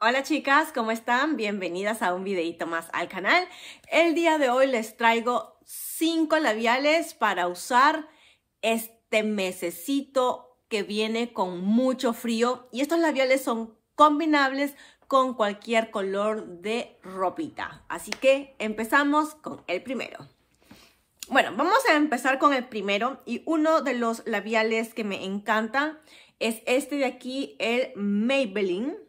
Hola chicas, ¿cómo están? Bienvenidas a un videito más al canal. El día de hoy les traigo 5 labiales para usar este mesecito que viene con mucho frío. Y estos labiales son combinables con cualquier color de ropita. Así que empezamos con el primero. Bueno, vamos a empezar con el primero y uno de los labiales que me encanta es este de aquí, el Maybelline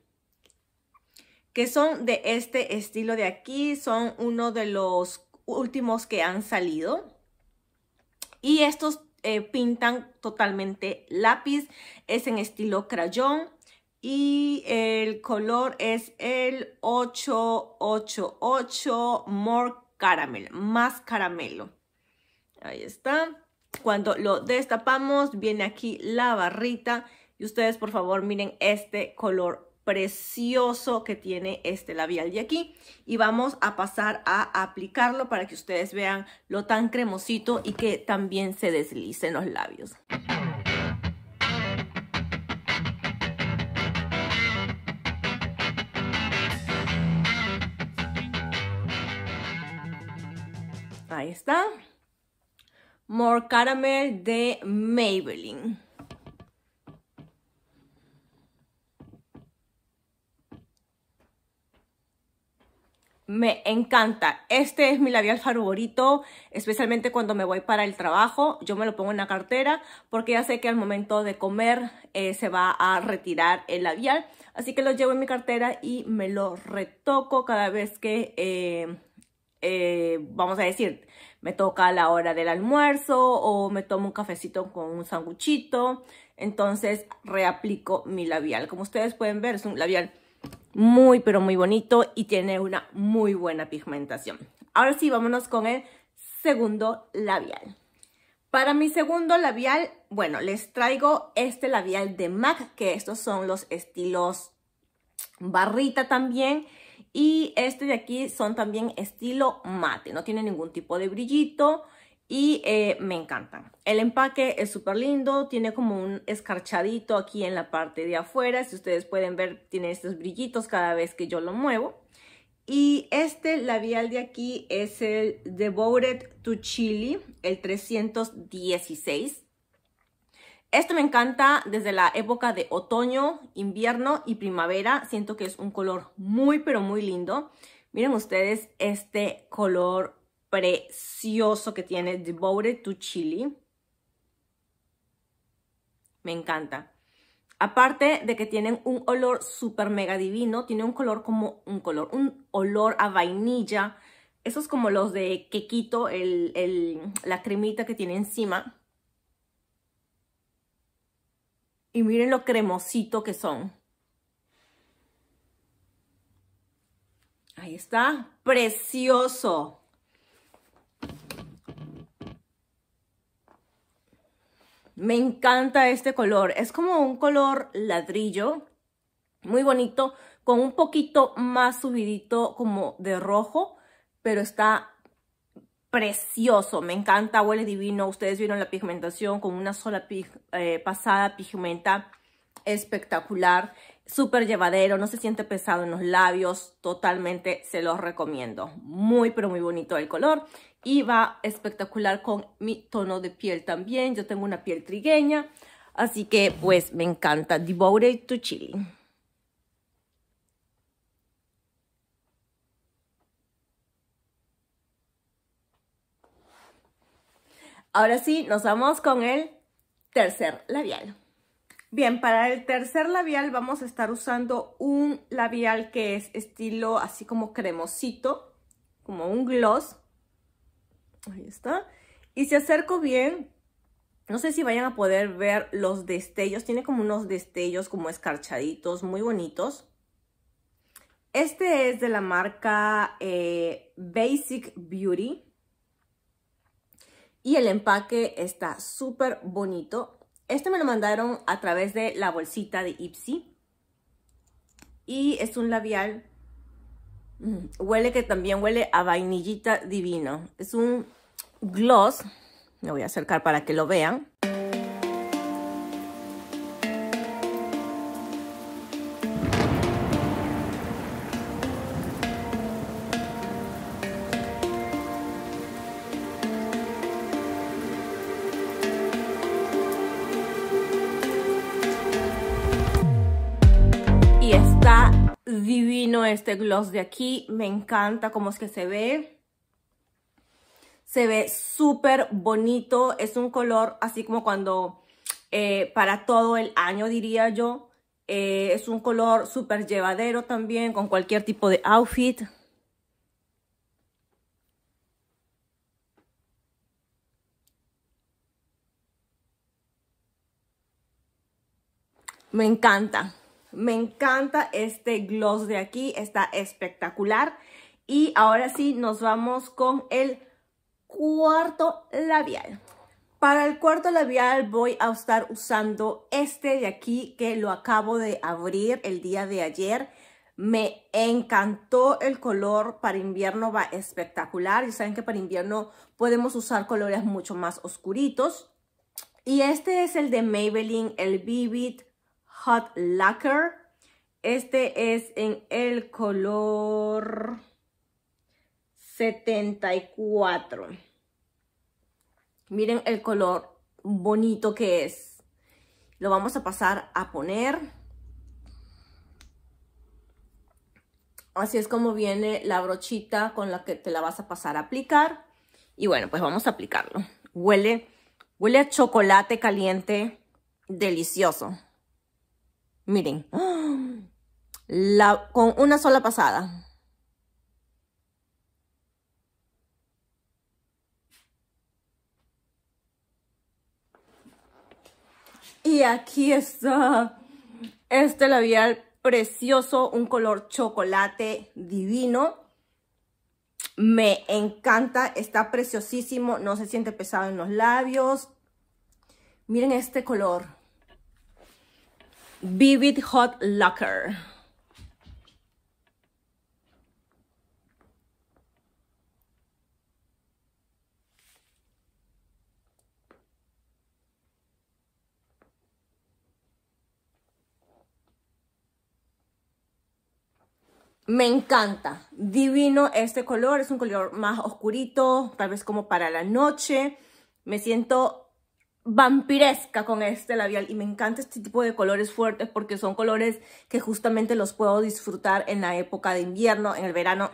que son de este estilo de aquí, son uno de los últimos que han salido. Y estos eh, pintan totalmente lápiz, es en estilo crayón y el color es el 888 More Caramel, más caramelo. Ahí está. Cuando lo destapamos viene aquí la barrita y ustedes por favor miren este color precioso que tiene este labial de aquí y vamos a pasar a aplicarlo para que ustedes vean lo tan cremosito y que también se deslicen los labios. Ahí está. More Caramel de Maybelline. me encanta. Este es mi labial favorito, especialmente cuando me voy para el trabajo. Yo me lo pongo en la cartera porque ya sé que al momento de comer eh, se va a retirar el labial. Así que lo llevo en mi cartera y me lo retoco cada vez que, eh, eh, vamos a decir, me toca a la hora del almuerzo o me tomo un cafecito con un sanguchito. Entonces reaplico mi labial. Como ustedes pueden ver, es un labial muy pero muy bonito y tiene una muy buena pigmentación. Ahora sí, vámonos con el segundo labial. Para mi segundo labial, bueno, les traigo este labial de MAC, que estos son los estilos barrita también. Y este de aquí son también estilo mate, no tiene ningún tipo de brillito y eh, me encantan. El empaque es súper lindo, tiene como un escarchadito aquí en la parte de afuera, si ustedes pueden ver tiene estos brillitos cada vez que yo lo muevo. Y este labial de aquí es el Devoted to Chili, el 316. Esto me encanta desde la época de otoño, invierno y primavera. Siento que es un color muy, pero muy lindo. Miren ustedes este color precioso que tiene, Devoted to Chili. Me encanta. Aparte de que tienen un olor súper mega divino, tiene un color como un color, un olor a vainilla. Esos es como los de Quequito, el, el, la cremita que tiene encima. Y miren lo cremosito que son. Ahí está, precioso. Me encanta este color. Es como un color ladrillo, muy bonito, con un poquito más subidito como de rojo, pero está precioso. Me encanta, huele divino. Ustedes vieron la pigmentación con una sola eh, pasada pigmenta espectacular, súper llevadero, no se siente pesado en los labios, totalmente se los recomiendo. Muy, pero muy bonito el color y va espectacular con mi tono de piel también. Yo tengo una piel trigueña, así que pues me encanta. Devoted to Chili. Ahora sí, nos vamos con el tercer labial. Bien, para el tercer labial vamos a estar usando un labial que es estilo así como cremosito, como un gloss. Ahí está. Y se acerco bien, no sé si vayan a poder ver los destellos. Tiene como unos destellos como escarchaditos, muy bonitos. Este es de la marca eh, Basic Beauty. Y el empaque está súper bonito. Este me lo mandaron a través de la bolsita de Ipsy. Y es un labial. Mm, huele que también huele a vainillita divino. Es un gloss. Me voy a acercar para que lo vean. y está divino este gloss de aquí. Me encanta cómo es que se ve se ve súper bonito. Es un color así como cuando eh, para todo el año diría yo. Eh, es un color súper llevadero también con cualquier tipo de outfit. Me encanta, me encanta este gloss de aquí, está espectacular. Y ahora sí nos vamos con el cuarto labial. Para el cuarto labial voy a estar usando este de aquí que lo acabo de abrir el día de ayer. Me encantó el color, para invierno va espectacular. Y saben que para invierno podemos usar colores mucho más oscuritos. Y este es el de Maybelline, el Vivid Hot Lacquer. Este es en el color 74. Miren el color bonito que es. Lo vamos a pasar a poner. Así es como viene la brochita con la que te la vas a pasar a aplicar. Y bueno, pues vamos a aplicarlo. Huele, huele a chocolate caliente delicioso. Miren, la, con una sola pasada. Y aquí está este labial precioso, un color chocolate divino. Me encanta, está preciosísimo, no se siente pesado en los labios. Miren este color. Vivid Hot Locker. Me encanta, divino este color, es un color más oscurito, tal vez como para la noche. Me siento vampiresca con este labial y me encanta este tipo de colores fuertes porque son colores que justamente los puedo disfrutar en la época de invierno, en el verano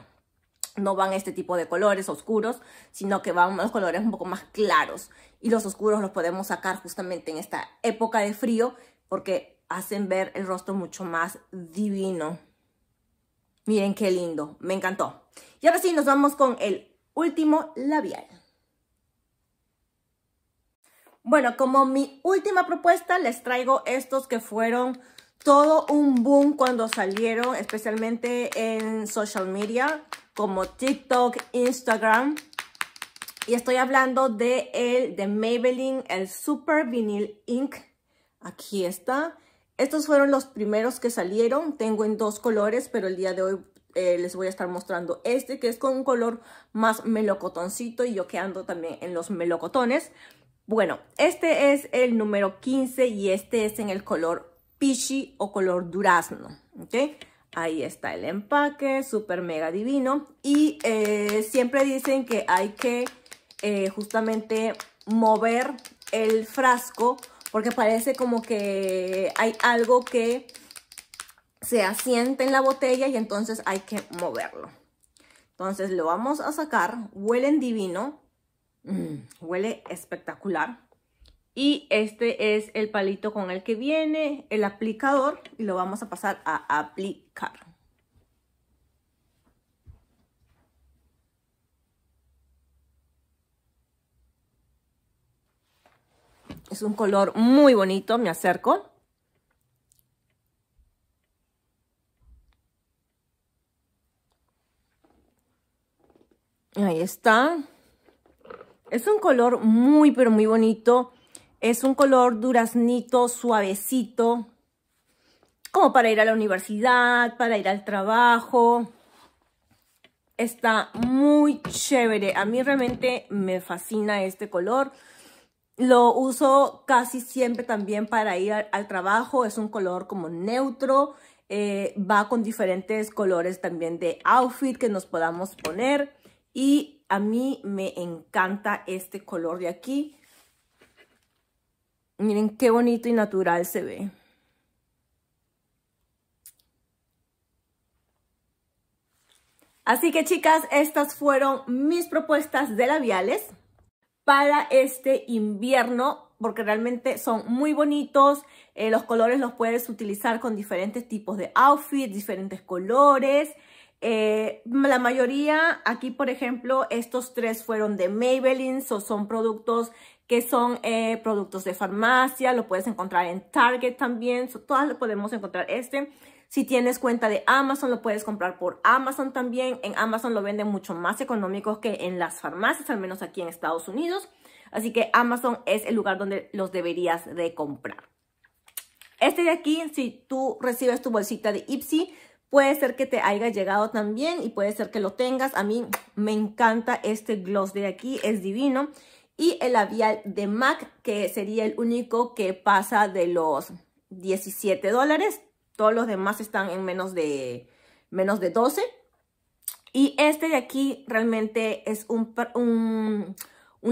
no van este tipo de colores oscuros, sino que van los colores un poco más claros. Y los oscuros los podemos sacar justamente en esta época de frío porque hacen ver el rostro mucho más divino. Miren qué lindo, me encantó. Y ahora sí, nos vamos con el último labial. Bueno, como mi última propuesta, les traigo estos que fueron todo un boom cuando salieron, especialmente en social media, como TikTok, Instagram. Y estoy hablando de el de Maybelline, el Super Vinyl Ink. Aquí está. Estos fueron los primeros que salieron. Tengo en dos colores, pero el día de hoy eh, les voy a estar mostrando este, que es con un color más melocotoncito y yo que ando también en los melocotones. Bueno, este es el número 15 y este es en el color pichi o color durazno, ¿ok? Ahí está el empaque, súper mega divino. Y eh, siempre dicen que hay que eh, justamente mover el frasco porque parece como que hay algo que se asienta en la botella y entonces hay que moverlo. Entonces lo vamos a sacar, huelen divino, mm, huele espectacular. Y este es el palito con el que viene el aplicador y lo vamos a pasar a aplicar. Es un color muy bonito, me acerco. Ahí está. Es un color muy, pero muy bonito. Es un color duraznito, suavecito. Como para ir a la universidad, para ir al trabajo. Está muy chévere. A mí realmente me fascina este color. Lo uso casi siempre también para ir al, trabajo. Es un color como neutro. Eh, va con diferentes colores también de outfit que nos podamos poner. Y a mí me encanta este color de aquí. Miren qué bonito y natural se ve. Así que chicas, estas fueron mis propuestas de labiales para este invierno porque realmente son muy bonitos. Eh, los colores los puedes utilizar con diferentes tipos de outfits, diferentes colores. Eh, la mayoría, aquí por ejemplo, estos tres fueron de Maybelline, o son productos que son eh, productos de farmacia, lo puedes encontrar en Target también, so, todas lo podemos encontrar este. Si tienes cuenta de Amazon, lo puedes comprar por Amazon también. En Amazon lo venden mucho más económicos que en las farmacias, al menos aquí en Estados Unidos. Así que Amazon es el lugar donde los deberías de comprar. Este de aquí, si tú recibes tu bolsita de Ipsy, puede ser que te haya llegado también y puede ser que lo tengas. A mí me encanta este gloss de aquí, es divino y el labial de MAC, que sería el único que pasa de los 17 dólares. Todos los demás están en menos de, menos de 12. Y este de aquí realmente es un, un,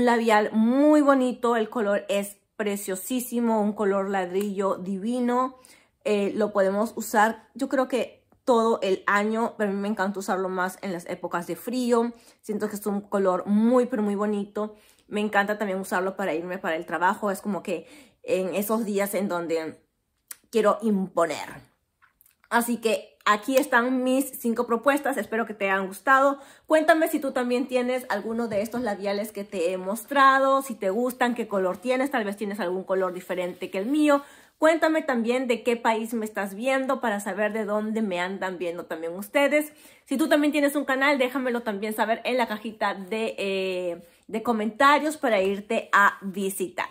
labial muy bonito. El color es preciosísimo, un color ladrillo divino. Eh, lo podemos usar, yo creo que todo el año, pero a mí me encanta usarlo más en las épocas de frío. Siento que es un color muy, pero muy bonito me encanta también usarlo para irme para el trabajo. Es como que en esos días en donde quiero imponer. Así que aquí están mis cinco propuestas. Espero que te hayan gustado. Cuéntame si tú también tienes alguno de estos labiales que te he mostrado. Si te gustan, qué color tienes. Tal vez tienes algún color diferente que el mío. Cuéntame también de qué país me estás viendo para saber de dónde me andan viendo también ustedes. Si tú también tienes un canal, déjamelo también saber en la cajita de... Eh, de comentarios para irte a visitar.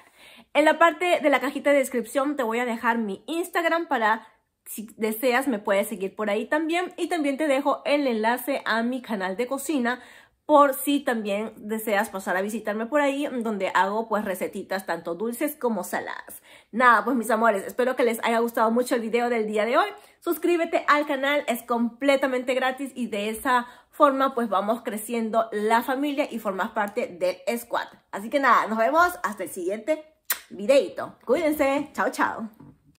En la parte de la cajita de descripción te voy a dejar mi Instagram para si deseas me puedes seguir por ahí también y también te dejo el enlace a mi canal de cocina por si también deseas pasar a visitarme por ahí, donde hago pues recetitas tanto dulces como saladas. Nada, pues mis amores, espero que les haya gustado mucho el video del día de hoy. Suscríbete al canal, es completamente gratis y de esa forma pues vamos creciendo la familia y formas parte del squad. Así que nada, nos vemos hasta el siguiente videito. Cuídense, chao chao.